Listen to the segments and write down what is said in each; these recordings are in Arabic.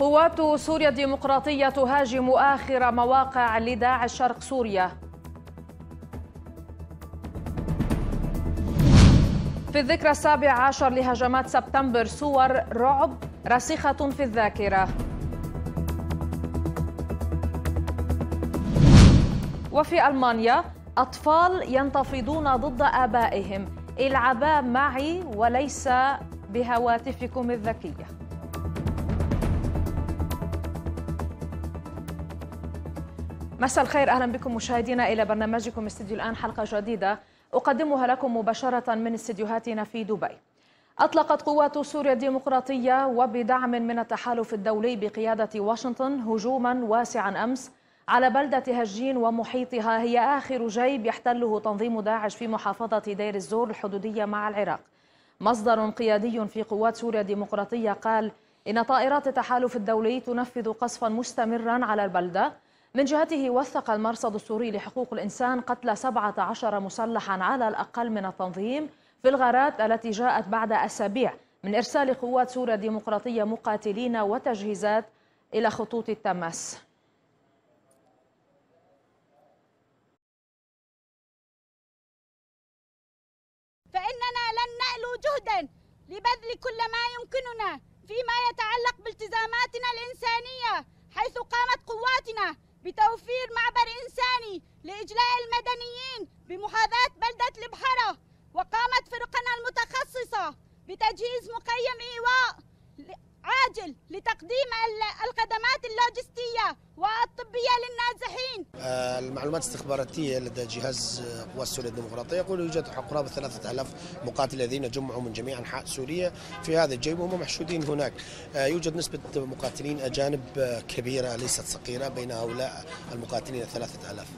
قوات سوريا الديمقراطية تهاجم آخر مواقع لداعش شرق سوريا في الذكرى السابع عشر لهجمات سبتمبر صور رعب راسخة في الذاكرة وفي ألمانيا أطفال ينتفضون ضد آبائهم العبا معي وليس بهواتفكم الذكيه مساء الخير اهلا بكم مشاهدينا الى برنامجكم استديو الان حلقه جديده اقدمها لكم مباشره من استديوهاتنا في دبي. اطلقت قوات سوريا الديمقراطيه وبدعم من التحالف الدولي بقياده واشنطن هجوما واسعا امس على بلده هجين ومحيطها هي اخر جيب يحتله تنظيم داعش في محافظه دير الزور الحدوديه مع العراق. مصدر قيادي في قوات سوريا الديمقراطيه قال ان طائرات التحالف الدولي تنفذ قصفا مستمرا على البلده من جهته وثق المرصد السوري لحقوق الإنسان قتل 17 مسلحا على الأقل من التنظيم في الغارات التي جاءت بعد أسابيع من إرسال قوات سوريا الديمقراطية مقاتلين وتجهيزات إلى خطوط التماس فإننا لن نألو جهدا لبذل كل ما يمكننا فيما يتعلق بالتزاماتنا الإنسانية حيث قامت قواتنا بتوفير معبر إنساني لإجلاء المدنيين بمحاذاة بلدة البحرة وقامت فرقنا المتخصصة بتجهيز مقيم إيواء عاجل لتقديم الخدمات اللوجستية والطبية للنازحين آه، المعلومات الاستخباراتية لدى جهاز قوى سوريا الديمقراطية يقول يوجد قرابة 3000 مقاتل الذين جمعوا من جميع أنحاء سوريا في هذا الجيب وهم محشودين هناك آه، يوجد نسبة مقاتلين أجانب كبيرة ليست صغيرة بين هؤلاء المقاتلين 3000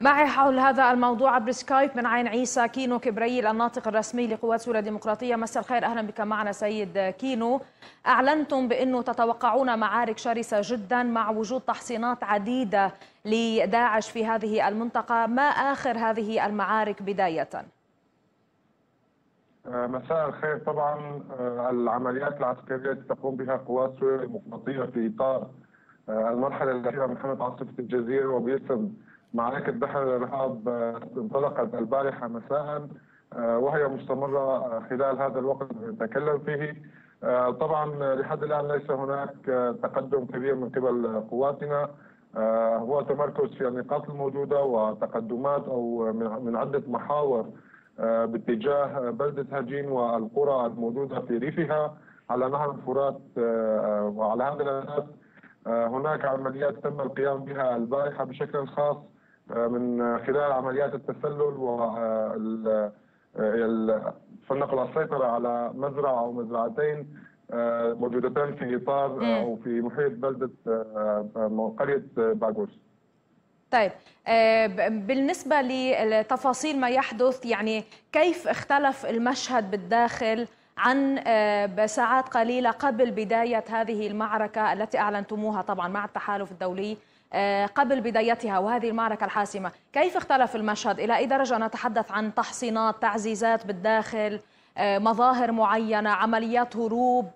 معي حول هذا الموضوع عبر سكايب من عين عيسى كينو كبريل الناطق الرسمي لقوات سوريا الديمقراطية مساء الخير أهلا بك معنا سيد كينو أعلنتم بأنه تتوقعون معارك شرسة جدا مع وجود تحصينات عديدة لداعش في هذه المنطقة ما آخر هذه المعارك بداية؟ آه، مساء الخير طبعا آه، العمليات العسكرية التي تقوم بها قوات سوريا الديمقراطية في إطار آه، المرحلة الأخيرة من حملة عاصفة الجزيرة وباسم معركة بحر الإرهاب آه، انطلقت البارحة مساء آه، وهي مستمرة خلال هذا الوقت نتكلم فيه آه، طبعا لحد الآن ليس هناك تقدم كبير من قبل قواتنا هو تمركز في النقاط الموجودة وتقدمات أو من عدة محاور باتجاه بلدة هجين والقرى الموجودة في ريفها على نهر الفرات وعلى هذا الأساس هناك عمليات تم القيام بها البارحة بشكل خاص من خلال عمليات التسلل و آه، آه، فلنقل السيطرة على مزرعة أو مزرعتين آه، موجودتان في إطار أو في محيط بلدة قرية باغوس طيب بالنسبة لتفاصيل ما يحدث يعني كيف اختلف المشهد بالداخل عن ساعات قليلة قبل بداية هذه المعركة التي أعلنتموها طبعا مع التحالف الدولي آه، قبل بدايتها وهذه المعركة الحاسمة كيف اختلف المشهد إلى أي درجة نتحدث عن تحصينات تعزيزات بالداخل آه، مظاهر معينة عمليات هروب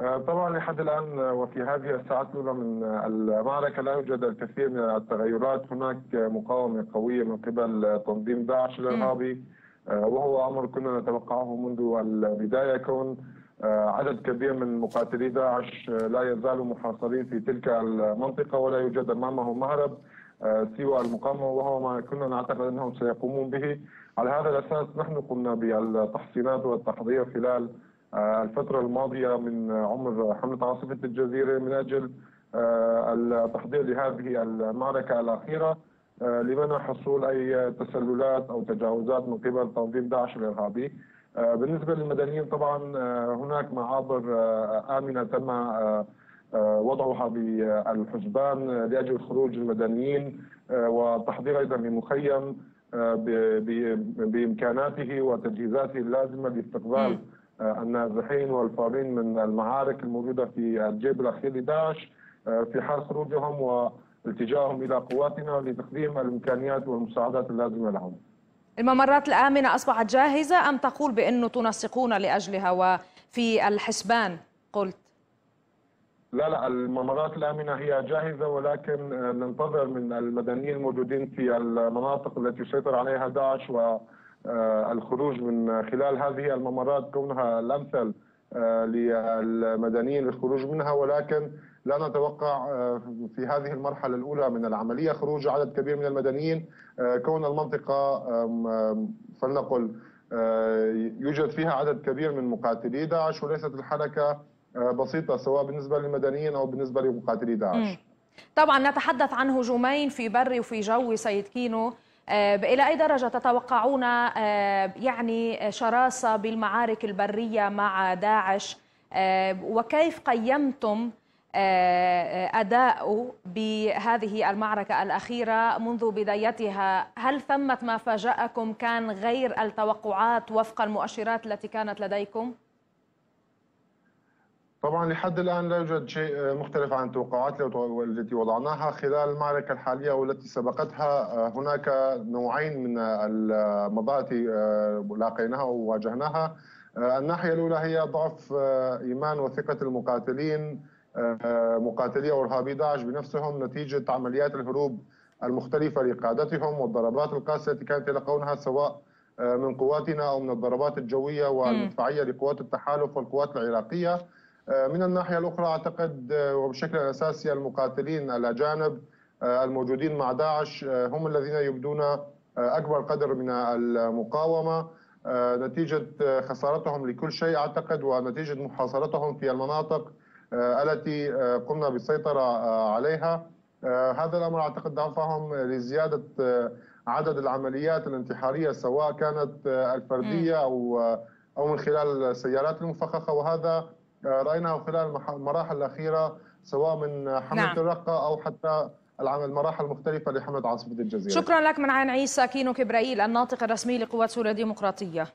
آه، طبعا لحد الان وفي هذه الساعات الاولى من المعركه لا يوجد الكثير من التغيرات، هناك مقاومه قويه من قبل تنظيم داعش الارهابي وهو امر كنا نتوقعه منذ البدايه كون آه، عدد كبير من مقاتلي داعش آه، لا يزالوا محاصرين في تلك المنطقة ولا يوجد أمامهم مهرب آه، سوى المقاومة وهو ما كنا نعتقد أنهم سيقومون به على هذا الأساس نحن قمنا بالتحصينات والتحضير خلال الفترة الماضية من عمر حملة عاصفة الجزيرة من أجل التحضير لهذه المعركة الأخيرة لمنع حصول أي تسللات أو تجاوزات من قبل تنظيم داعش الإرهابي آه، بالنسبه للمدنيين طبعا آه، هناك معابر آه، امنه تم وضعها بالحسبان لاجل خروج المدنيين والتحضير ايضا لمخيم بامكاناته وتجهيزاته اللازمه لاستقبال النازحين والفارين من المعارك الموجوده في الجيب الاخير لداعش في حال خروجهم والتجاههم الى قواتنا لتقديم الامكانيات والمساعدات اللازمه لهم. الممرات الآمنة أصبحت جاهزة أم تقول بأنه تنسقون لأجلها وفي الحسبان قلت لا لا الممرات الآمنة هي جاهزة ولكن ننتظر من المدنيين الموجودين في المناطق التي يسيطر عليها داعش والخروج آه، من خلال هذه الممرات كونها الأمثل آه، للمدنيين للخروج منها ولكن لا نتوقع آه، في هذه المرحلة الأولى من العملية خروج عدد كبير من المدنيين آه، كون المنطقة فلنقل آه، يوجد فيها عدد كبير من مقاتلي داعش وليست الحركة بسيطة سواء بالنسبة للمدنيين أو بالنسبة لمقاتلي داعش طبعا نتحدث عن هجومين في بري وفي جوي سيد كينو إلى أي درجة تتوقعون يعني شراسة بالمعارك البرية مع داعش وكيف قيمتم آه، آه، أداء بهذه المعركة الأخيرة منذ بدايتها هل ثمة ما فاجأكم كان غير التوقعات وفق المؤشرات التي كانت لديكم؟ طبعا لحد الان لا يوجد شيء مختلف عن التوقعات التي وضعناها خلال المعركه الحاليه والتي سبقتها آه، هناك نوعين من المضاعف التي لاقيناها وواجهناها الناحيه الاولى هي ضعف ايمان وثقه المقاتلين مقاتلي او ارهابي داعش بنفسهم نتيجه عمليات الهروب المختلفه لقادتهم والضربات القاسيه التي كانت يلقونها سواء آه، من قواتنا او من الضربات الجويه والمدفعيه لقوات التحالف والقوات العراقيه. آه، من الناحيه الاخرى اعتقد آه، وبشكل اساسي المقاتلين الاجانب الموجودين مع داعش هم الذين يبدون اكبر قدر من المقاومه نتيجه خسارتهم لكل شيء اعتقد ونتيجه محاصرتهم في المناطق آه، التي آه، قمنا بالسيطرة آه، عليها هذا الأمر أعتقد دفعهم لزيادة عدد العمليات الانتحارية سواء كانت الفردية أو أو من خلال السيارات المفخخة وهذا رأيناه خلال المراحل الأخيرة سواء من حملة نعم. الرقة أو حتى المراحل المختلفة لحملة عاصفة الجزيرة شكرا لك من عين عيسى كينو كبرائيل الناطق الرسمي لقوات سوريا الديمقراطية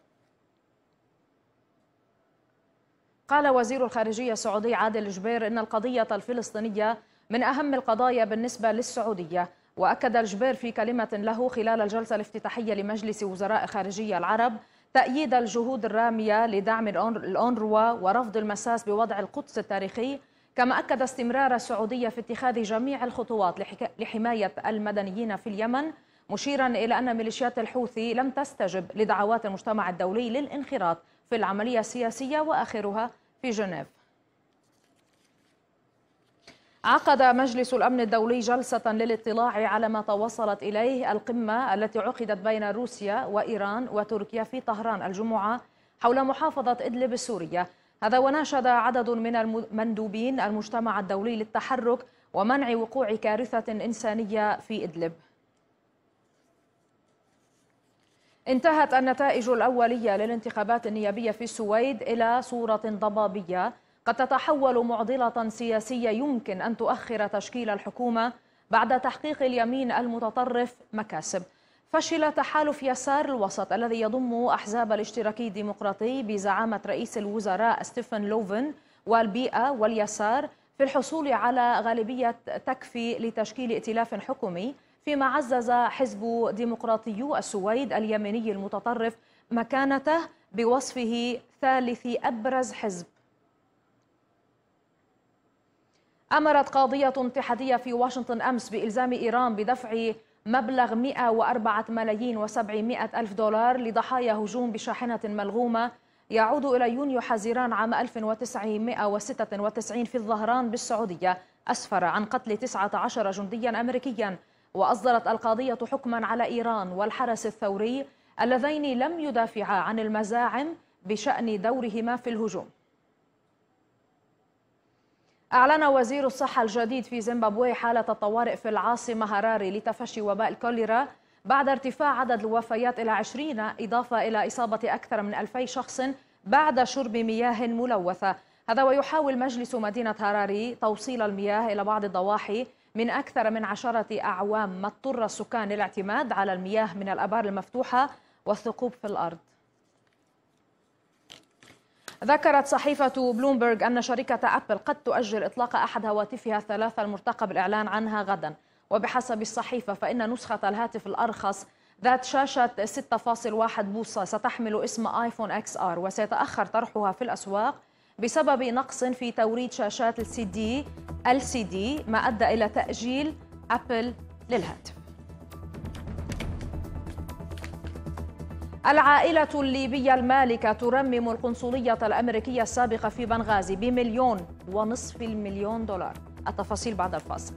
قال وزير الخارجية السعودي عادل جبير إن القضية الفلسطينية من أهم القضايا بالنسبة للسعودية وأكد الجبير في كلمة له خلال الجلسة الافتتاحية لمجلس وزراء خارجية العرب تأييد الجهود الرامية لدعم الأونروا ورفض المساس بوضع القدس التاريخي كما أكد استمرار السعودية في اتخاذ جميع الخطوات لحماية المدنيين في اليمن مشيرا إلى أن ميليشيات الحوثي لم تستجب لدعوات المجتمع الدولي للانخراط في العملية السياسية وآخرها في جنيف عقد مجلس الأمن الدولي جلسة للاطلاع على ما توصلت إليه القمة التي عقدت بين روسيا وإيران وتركيا في طهران الجمعة حول محافظة إدلب السورية هذا وناشد عدد من المندوبين المجتمع الدولي للتحرك ومنع وقوع كارثة إنسانية في إدلب انتهت النتائج الأولية للانتخابات النيابية في السويد إلى صورة ضبابية قد تتحول معضلة سياسية يمكن أن تؤخر تشكيل الحكومة بعد تحقيق اليمين المتطرف مكاسب فشل تحالف يسار الوسط الذي يضم أحزاب الاشتراكي الديمقراطي بزعامة رئيس الوزراء ستيفن لوفن والبيئة واليسار في الحصول على غالبية تكفي لتشكيل ائتلاف حكومي فيما عزز حزب ديمقراطيو السويد اليمني المتطرف مكانته بوصفه ثالث أبرز حزب أمرت قاضية اتحادية في واشنطن أمس بإلزام إيران بدفع مبلغ 104 ملايين و700 ألف دولار لضحايا هجوم بشاحنة ملغومة يعود إلى يونيو حزيران عام 1996 في الظهران بالسعودية أسفر عن قتل 19 جنديا أمريكيا وأصدرت القاضية حكما على إيران والحرس الثوري اللذين لم يدافعا عن المزاعم بشأن دورهما في الهجوم أعلن وزير الصحة الجديد في زيمبابوي حالة الطوارئ في العاصمة هراري لتفشي وباء الكوليرا بعد ارتفاع عدد الوفيات إلى 20 إضافة إلى إصابة أكثر من 2000 شخص بعد شرب مياه ملوثة هذا ويحاول مجلس مدينة هراري توصيل المياه إلى بعض الضواحي من أكثر من عشرة أعوام ما اضطر السكان للاعتماد على المياه من الأبار المفتوحة والثقوب في الأرض ذكرت صحيفة بلومبرغ أن شركة أبل قد تؤجل إطلاق أحد هواتفها الثلاثة المرتقب الإعلان عنها غدا وبحسب الصحيفة فإن نسخة الهاتف الأرخص ذات شاشة 6.1 بوصة ستحمل اسم آيفون XR وسيتأخر طرحها في الأسواق بسبب نقص في توريد شاشات السي دي ال سي دي ما ادى الى تاجيل ابل للهاتف العائلة الليبية المالكة ترمم القنصلية الأمريكية السابقة في بنغازي بمليون ونصف المليون دولار التفاصيل بعد الفاصل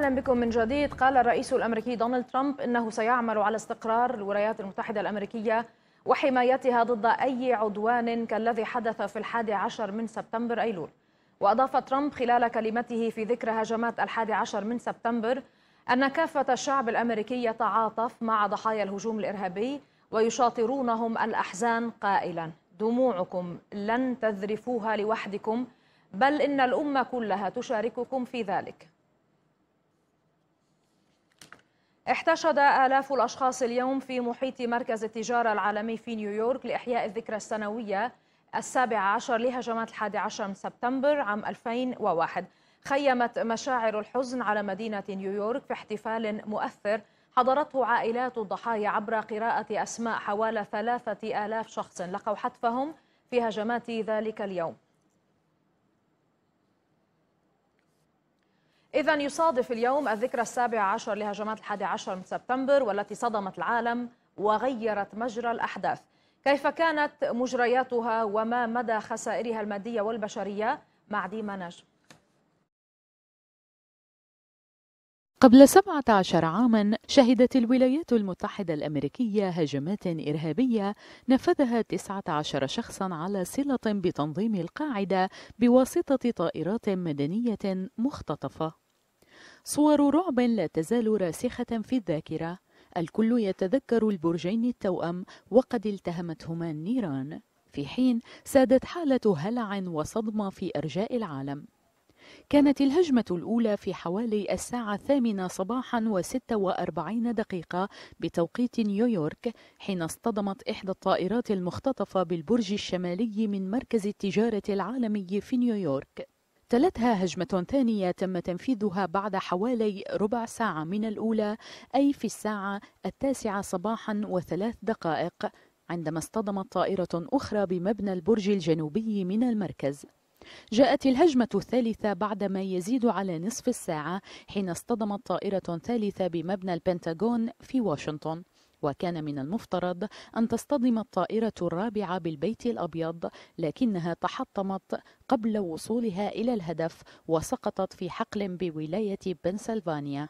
اهلا بكم من جديد قال الرئيس الامريكي دونالد ترامب انه سيعمل على استقرار الولايات المتحده الامريكيه وحمايتها ضد اي عدوان كالذي حدث في الحادي عشر من سبتمبر ايلول واضاف ترامب خلال كلمته في ذكرى هجمات الحادي عشر من سبتمبر ان كافه الشعب الامريكي يتعاطف مع ضحايا الهجوم الارهابي ويشاطرونهم الاحزان قائلا دموعكم لن تذرفوها لوحدكم بل ان الامه كلها تشارككم في ذلك احتشد آلاف الأشخاص اليوم في محيط مركز التجارة العالمي في نيويورك لإحياء الذكرى السنوية السابعة عشر لهجمات الحادي عشر من سبتمبر عام 2001 خيمت مشاعر الحزن على مدينة نيويورك في احتفال مؤثر حضرته عائلات الضحايا عبر قراءة أسماء حوالي ثلاثة آلاف شخص لقوا حتفهم في هجمات ذلك اليوم إذا يصادف اليوم الذكرى السابعة عشر لهجمات الحادي عشر من سبتمبر والتي صدمت العالم وغيرت مجرى الأحداث كيف كانت مجرياتها وما مدى خسائرها المادية والبشرية مع ديما نجم قبل 17 عاما شهدت الولايات المتحدة الأمريكية هجمات إرهابية نفذها 19 شخصا على صلة بتنظيم القاعدة بواسطة طائرات مدنية مختطفة. صور رعب لا تزال راسخة في الذاكرة، الكل يتذكر البرجين التوأم وقد التهمتهما النيران، في حين سادت حالة هلع وصدمة في أرجاء العالم. كانت الهجمة الأولى في حوالي الساعة الثامنة صباحا وستة وأربعين دقيقة بتوقيت نيويورك حين اصطدمت إحدى الطائرات المختطفة بالبرج الشمالي من مركز التجارة العالمي في نيويورك تلتها هجمة ثانية تم تنفيذها بعد حوالي ربع ساعة من الأولى أي في الساعة التاسعة صباحا وثلاث دقائق عندما اصطدمت طائرة أخرى بمبنى البرج الجنوبي من المركز جاءت الهجمة الثالثة بعد ما يزيد على نصف الساعة حين اصطدمت طائرة ثالثة بمبنى البنتاغون في واشنطن وكان من المفترض أن تصطدم الطائرة الرابعة بالبيت الأبيض لكنها تحطمت قبل وصولها إلى الهدف وسقطت في حقل بولاية بنسلفانيا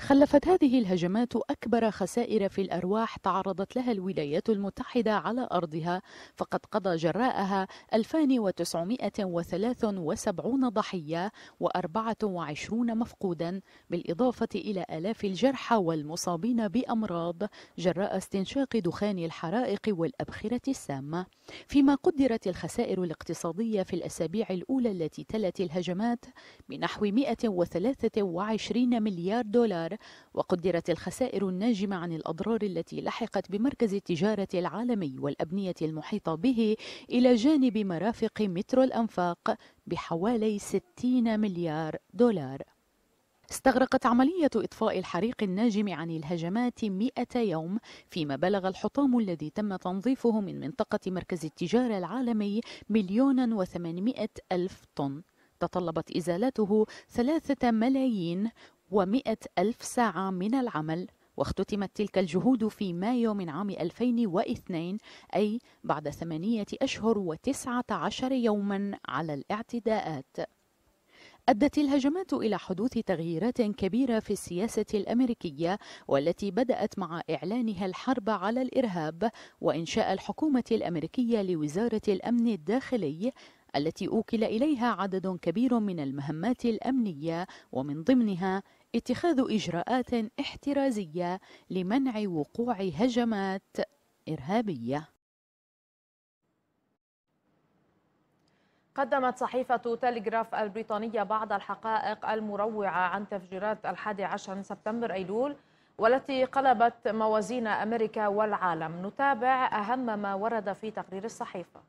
خلفت هذه الهجمات أكبر خسائر في الأرواح تعرضت لها الولايات المتحدة على أرضها فقد قضى جراءها 2973 ضحية و24 مفقودا بالإضافة إلى آلاف الجرحى والمصابين بأمراض جراء استنشاق دخان الحرائق والأبخرة السامة فيما قدرت الخسائر الاقتصادية في الأسابيع الأولى التي تلت الهجمات بنحو 123 مليار دولار وقدرت الخسائر الناجمة عن الأضرار التي لحقت بمركز التجارة العالمي والأبنية المحيطة به إلى جانب مرافق مترو الأنفاق بحوالي 60 مليار دولار استغرقت عملية إطفاء الحريق الناجم عن الهجمات 100 يوم فيما بلغ الحطام الذي تم تنظيفه من منطقة مركز التجارة العالمي مليون وثمانمائة ألف طن تطلبت إزالته ثلاثة ملايين ومئة ألف ساعة من العمل واختتمت تلك الجهود في مايو من عام 2002 أي بعد ثمانية أشهر وتسعة عشر يوما على الاعتداءات أدت الهجمات إلى حدوث تغييرات كبيرة في السياسة الأمريكية والتي بدأت مع إعلانها الحرب على الإرهاب وإنشاء الحكومة الأمريكية لوزارة الأمن الداخلي التي أوكل إليها عدد كبير من المهمات الأمنية ومن ضمنها اتخاذ إجراءات احترازية لمنع وقوع هجمات إرهابية قدمت صحيفة تلغراف البريطانية بعض الحقائق المروعة عن تفجيرات الحادي عشر سبتمبر أيلول والتي قلبت موازين أمريكا والعالم نتابع أهم ما ورد في تقرير الصحيفة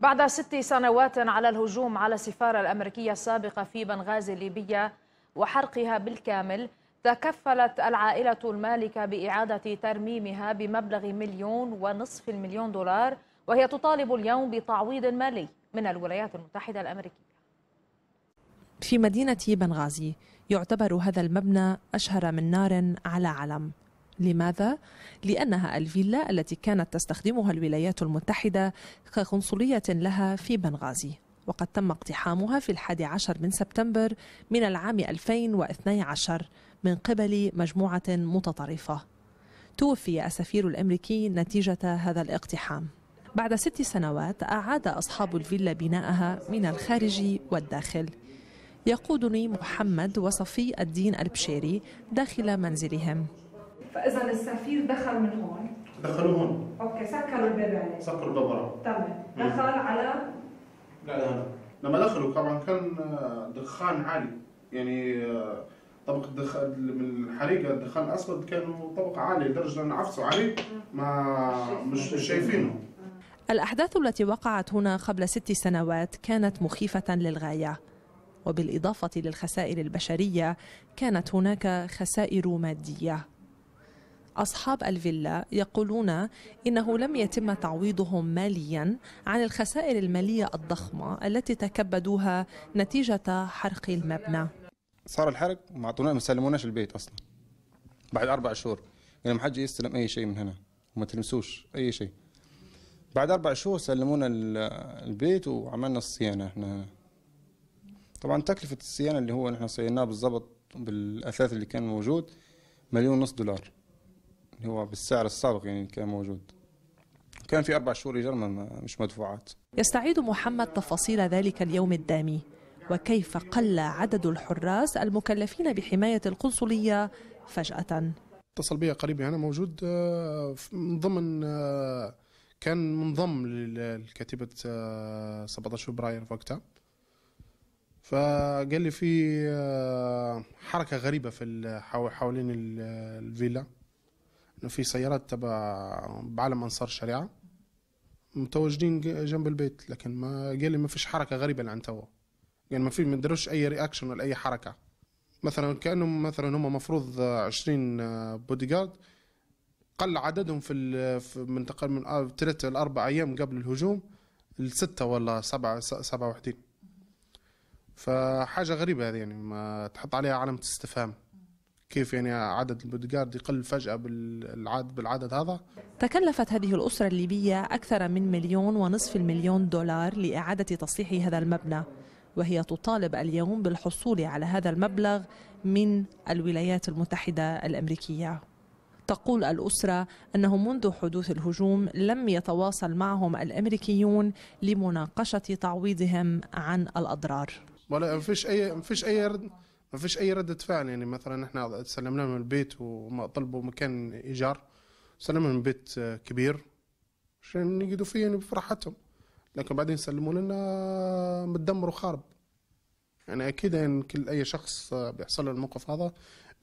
بعد ست سنوات على الهجوم على السفارة الأمريكية السابقة في بنغازي الليبية وحرقها بالكامل تكفلت العائلة المالكة بإعادة ترميمها بمبلغ مليون ونصف المليون دولار وهي تطالب اليوم بتعويض مالي من الولايات المتحدة الأمريكية في مدينة بنغازي يعتبر هذا المبنى أشهر من نار على علم لماذا؟ لأنها الفيلا التي كانت تستخدمها الولايات المتحدة كقنصلية لها في بنغازي وقد تم اقتحامها في الحادي عشر من سبتمبر من العام 2012 من قبل مجموعة متطرفة توفي السفير الأمريكي نتيجة هذا الاقتحام بعد ست سنوات أعاد أصحاب الفيلا بناءها من الخارج والداخل يقودني محمد وصفي الدين البشيري داخل منزلهم فاذا السفير دخل من هون دخلوا هون اوكي سكروا الباب عليه سكروا الباب وراه تمام دخل على لا لا لما دخلوا طبعا كان آه، دخان عالي يعني آه، طبق الدخان من الحريقه الدخان الاسود كانوا طبق عالي لدرجه ان عفصوا عليه ما مش شايفينه الأحداث التي وقعت هنا قبل ست سنوات كانت مخيفة للغاية وبالإضافة للخسائر البشرية كانت هناك خسائر مادية أصحاب الفيلا يقولون إنه لم يتم تعويضهم ماليا عن الخسائر المالية الضخمة التي تكبدوها نتيجة حرق المبنى صار الحرق ما اعطونا ما سلموناش البيت اصلا بعد اربع شهور يعني ما حجي يستلم اي شيء من هنا وما تلمسوش اي شيء بعد اربع شهور سلمونا البيت وعملنا الصيانه احنا طبعا تكلفه الصيانه اللي هو احنا صيناه بالضبط بالاثاث اللي كان موجود مليون ونص دولار هو بالسعر السابق يعني كان موجود كان في أربع شهور إيجار مش مدفوعات يستعيد محمد تفاصيل ذلك اليوم الدامي وكيف قل عدد الحراس المكلفين بحماية القنصلية فجأة اتصل بي قريبي أنا موجود آه، من ضمن آه، كان منضم لكتيبة 17 آه، فبراير وقتها فقال لي في حركة غريبة في حوالين الفيلا انه في سيارات تبع بعالم انصار الشريعه متواجدين جنب البيت لكن ما قال لي ما فيش حركه غريبه لعن توا يعني ما في ما داروش اي رياكشن ولا اي حركه مثلا كانهم مثلا هم مفروض 20 بودي جارد قل عددهم في من آه، تقريبا من ثلاث لاربع ايام قبل الهجوم لسته ولا سبعه سبعه وحدين فحاجه غريبه هذه يعني ما تحط عليها علامه استفهام كيف يعني عدد البودغارد يقل فجأة بالعدد, بالعدد هذا تكلفت هذه الأسرة الليبية أكثر من مليون ونصف المليون دولار لإعادة تصليح هذا المبنى وهي تطالب اليوم بالحصول على هذا المبلغ من الولايات المتحدة الأمريكية تقول الأسرة أنه منذ حدوث الهجوم لم يتواصل معهم الأمريكيون لمناقشة تعويضهم عن الأضرار ولا فيش أي فيش أي ما فيش اي رده فعل يعني مثلا احنا سلمناه من البيت وطلبوا مكان ايجار سلمنا من بيت كبير عشان يقعدوا فيه يعني بفرحتهم لكن بعدين سلموا لنا متدمر وخارب يعني اكيد يعني كل اي شخص بيحصل له الموقف هذا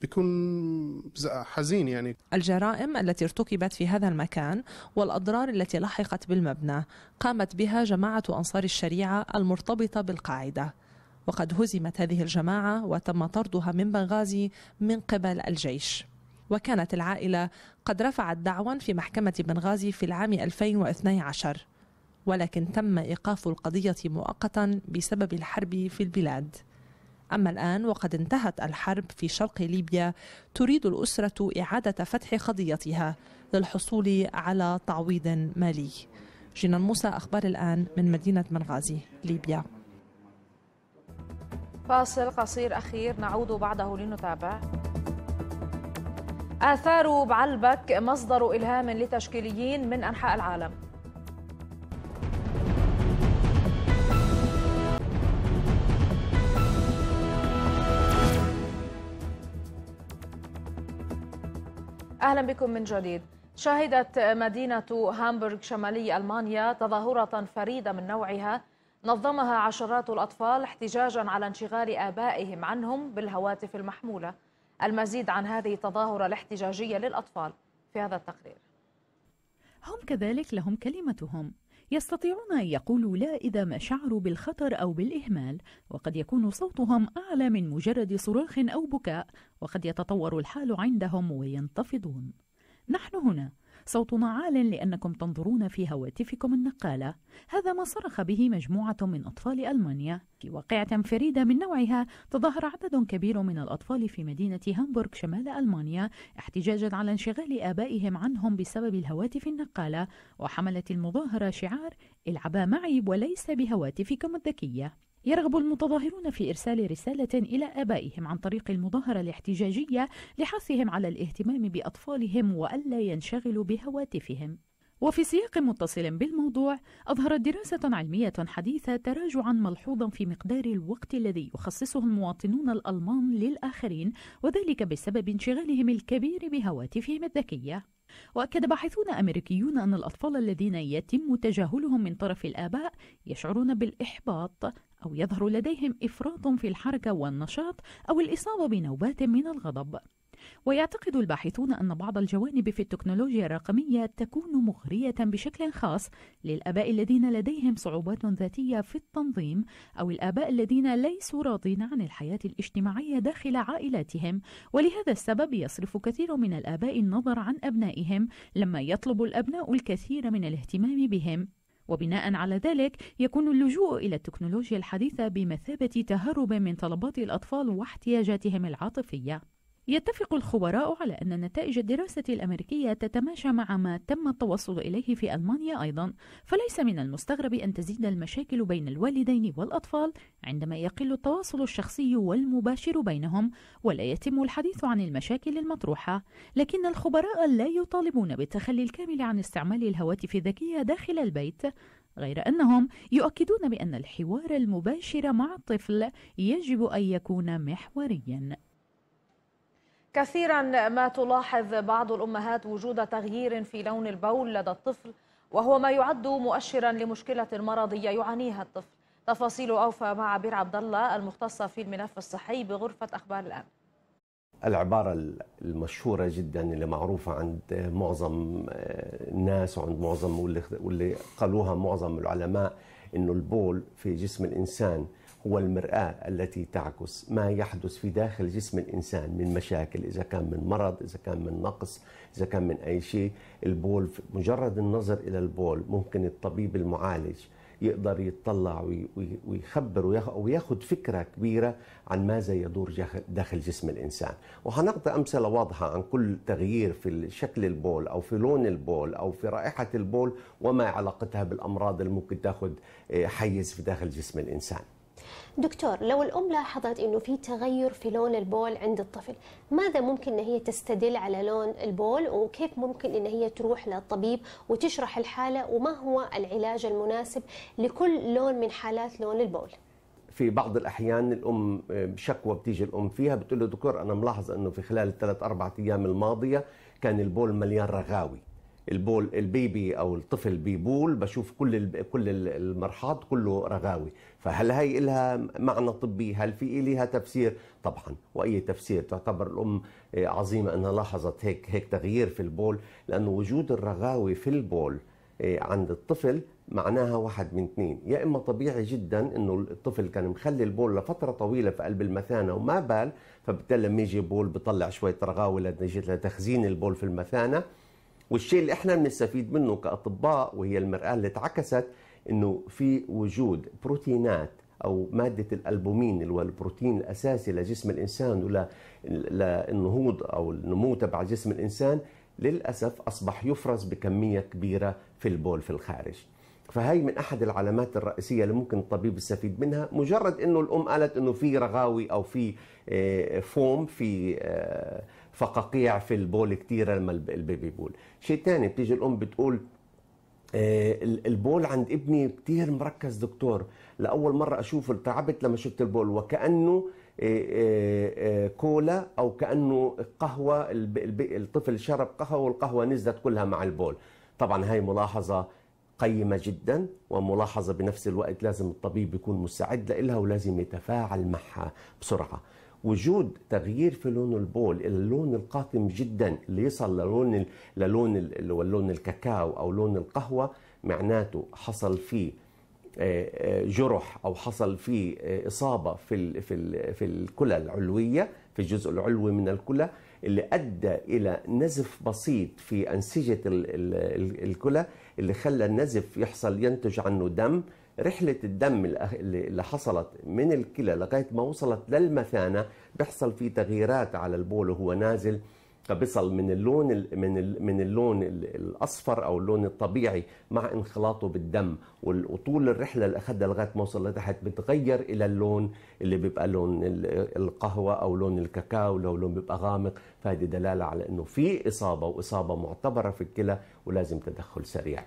بيكون حزين يعني الجرائم التي ارتكبت في هذا المكان والأضرار التي لحقت بالمبنى قامت بها جماعة أنصار الشريعة المرتبطة بالقاعدة وقد هزمت هذه الجماعة وتم طردها من بنغازي من قبل الجيش وكانت العائلة قد رفعت دعوى في محكمة بنغازي في العام 2012 ولكن تم إيقاف القضية مؤقتا بسبب الحرب في البلاد أما الآن وقد انتهت الحرب في شرق ليبيا تريد الأسرة إعادة فتح قضيتها للحصول على تعويض مالي جنان موسى أخبار الآن من مدينة بنغازي ليبيا فاصل قصير أخير نعود بعده لنتابع آثار بعلبك مصدر إلهام لتشكيليين من أنحاء العالم أهلا بكم من جديد شهدت مدينة هامبورغ شمالي ألمانيا تظاهرة فريدة من نوعها نظمها عشرات الأطفال احتجاجا على انشغال آبائهم عنهم بالهواتف المحمولة المزيد عن هذه التظاهرة الاحتجاجية للأطفال في هذا التقرير هم كذلك لهم كلمتهم يستطيعون أن يقولوا لا إذا ما شعروا بالخطر أو بالإهمال وقد يكون صوتهم أعلى من مجرد صراخ أو بكاء وقد يتطور الحال عندهم وينتفضون نحن هنا صوتنا عال لأنكم تنظرون في هواتفكم النقالة هذا ما صرخ به مجموعة من أطفال ألمانيا في واقعة فريدة من نوعها تظاهر عدد كبير من الأطفال في مدينة هامبورغ شمال ألمانيا احتجاجا على انشغال آبائهم عنهم بسبب الهواتف النقالة وحملت المظاهرة شعار العبا معي وليس بهواتفكم الذكية يرغب المتظاهرون في إرسال رسالة إلى آبائهم عن طريق المظاهرة الاحتجاجية لحثهم على الاهتمام بأطفالهم وألا ينشغلوا بهواتفهم وفي سياق متصل بالموضوع أظهرت دراسة علمية حديثة تراجعا ملحوظا في مقدار الوقت الذي يخصصه المواطنون الألمان للآخرين وذلك بسبب انشغالهم الكبير بهواتفهم الذكية وأكد باحثون أمريكيون أن الأطفال الذين يتم تجاهلهم من طرف الآباء يشعرون بالإحباط أو يظهر لديهم إفراط في الحركة والنشاط أو الإصابة بنوبات من الغضب ويعتقد الباحثون أن بعض الجوانب في التكنولوجيا الرقمية تكون مغرية بشكل خاص للآباء الذين لديهم صعوبات ذاتية في التنظيم أو الآباء الذين ليسوا راضين عن الحياة الاجتماعية داخل عائلاتهم ولهذا السبب يصرف كثير من الآباء النظر عن أبنائهم لما يطلب الأبناء الكثير من الاهتمام بهم وبناء على ذلك يكون اللجوء الى التكنولوجيا الحديثه بمثابه تهرب من طلبات الاطفال واحتياجاتهم العاطفيه يتفق الخبراء على أن نتائج الدراسة الأمريكية تتماشى مع ما تم التوصل إليه في ألمانيا أيضا، فليس من المستغرب أن تزيد المشاكل بين الوالدين والأطفال عندما يقل التواصل الشخصي والمباشر بينهم، ولا يتم الحديث عن المشاكل المطروحة، لكن الخبراء لا يطالبون بالتخلي الكامل عن استعمال الهواتف الذكية داخل البيت، غير أنهم يؤكدون بأن الحوار المباشر مع الطفل يجب أن يكون محوريًا. كثيرا ما تلاحظ بعض الأمهات وجود تغيير في لون البول لدى الطفل وهو ما يعد مؤشرا لمشكلة مرضية يعانيها الطفل تفاصيل أوفى مع بير عبد الله المختصة في الملف الصحي بغرفة أخبار الآن العبارة المشهورة جدا اللي معروفة عند معظم آه، الناس وعند معظم واللي قالوها معظم العلماء انه البول في جسم الانسان هو المرآة التي تعكس ما يحدث في داخل جسم الإنسان من مشاكل إذا كان من مرض إذا كان من نقص إذا كان من أي شيء البول مجرد النظر إلى البول ممكن الطبيب المعالج يقدر يتطلع ويخبر وياخد فكره كبيره عن ماذا يدور داخل جسم الانسان وهنعطي امثله واضحه عن كل تغيير في شكل البول او في لون البول او في رائحه البول وما علاقتها بالامراض اللي ممكن تاخذ آه، حيز في داخل جسم الانسان دكتور لو الام لاحظت انه في تغير في لون البول عند الطفل ماذا ممكن ان هي تستدل على لون البول وكيف ممكن ان هي تروح للطبيب وتشرح الحاله وما هو العلاج المناسب لكل لون من حالات لون البول في بعض الاحيان الام آه، شكوى بتيجي الام فيها بتقول له دكتور انا ملاحظ انه في خلال الثلاث اربع ايام الماضيه كان البول مليان رغاوي البول البيبي او الطفل بيبول بشوف كل كل المرحاض كله رغاوي فهل هي لها معنى طبي هل في لها تفسير طبعا واي تفسير تعتبر الام آه، عظيمه انها لاحظت هيك هيك تغيير في البول لانه وجود الرغاوي في البول آه، عند الطفل معناها واحد من اثنين يا اما طبيعي جدا انه الطفل كان مخلي البول لفتره طويله في قلب المثانه وما بال فبالتالي لما يجي بول بطلع شويه رغاوي لتخزين البول في المثانه والشيء اللي احنا بنستفيد منه كاطباء وهي المراه اللي اتعكست انه في وجود بروتينات او ماده الالبومين اللي هو البروتين الاساسي لجسم الانسان ولا للنهوض او النمو تبع جسم الانسان للاسف اصبح يفرز بكميه كبيره في البول في الخارج فهي من احد العلامات الرئيسيه اللي ممكن الطبيب يستفيد منها مجرد انه الام قالت انه في رغاوي او في آه، فوم في آه، فقاقيع في البول كثير لما البيبي بول شيء ثاني بتيجي الام بتقول آه، البول عند ابني كثير مركز دكتور لاول مره اشوفه تعبت لما شفت البول وكانه آه، آه، كولا او كانه قهوه الطفل شرب قهوه والقهوه نزلت كلها مع البول طبعا هاي ملاحظه قيمة جدا وملاحظة بنفس الوقت لازم الطبيب يكون مستعد لها ولازم يتفاعل معها بسرعة وجود تغيير في لون البول الى اللون القاتم جدا اللي يصل للون للون اللي هو لون الكاكاو او لون القهوه معناته حصل فيه آه، آه، جرح او حصل فيه آه، اصابه في في في الكلى العلويه في الجزء العلوي من الكلى اللي ادى الى نزف بسيط في انسجه الكلى اللي خلى النزف يحصل ينتج عنه دم رحلة الدم اللي حصلت من الكلى لغاية ما وصلت للمثانة بيحصل في تغييرات على البول وهو نازل فبصل من اللون من من اللون الاصفر او اللون الطبيعي مع انخلاطه بالدم وطول الرحله اللي اخذها لغايه ما وصل لتحت بتغير الى اللون اللي بيبقى لون القهوه او لون الكاكاو لو لون بيبقى غامق فهذه دلاله على انه في اصابه واصابه معتبره في الكلى ولازم تدخل سريع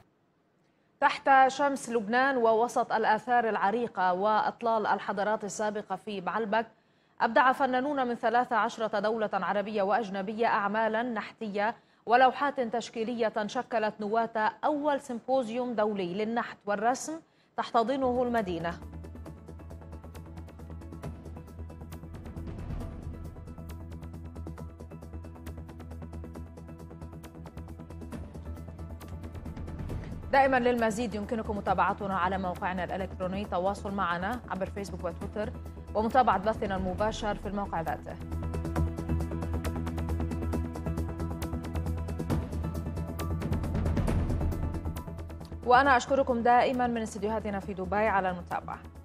تحت شمس لبنان ووسط الآثار العريقة وأطلال الحضارات السابقة في بعلبك أبدع فنانون من 13 دولة عربية وأجنبية أعمالا نحتية ولوحات تشكيلية شكلت نواة أول سيمبوزيوم دولي للنحت والرسم تحتضنه المدينة دائما للمزيد يمكنكم متابعتنا على موقعنا الإلكتروني تواصل معنا عبر فيسبوك وتويتر ومتابعة بثنا المباشر في الموقع ذاته وأنا أشكركم دائما من استديوهاتنا في دبي على المتابعة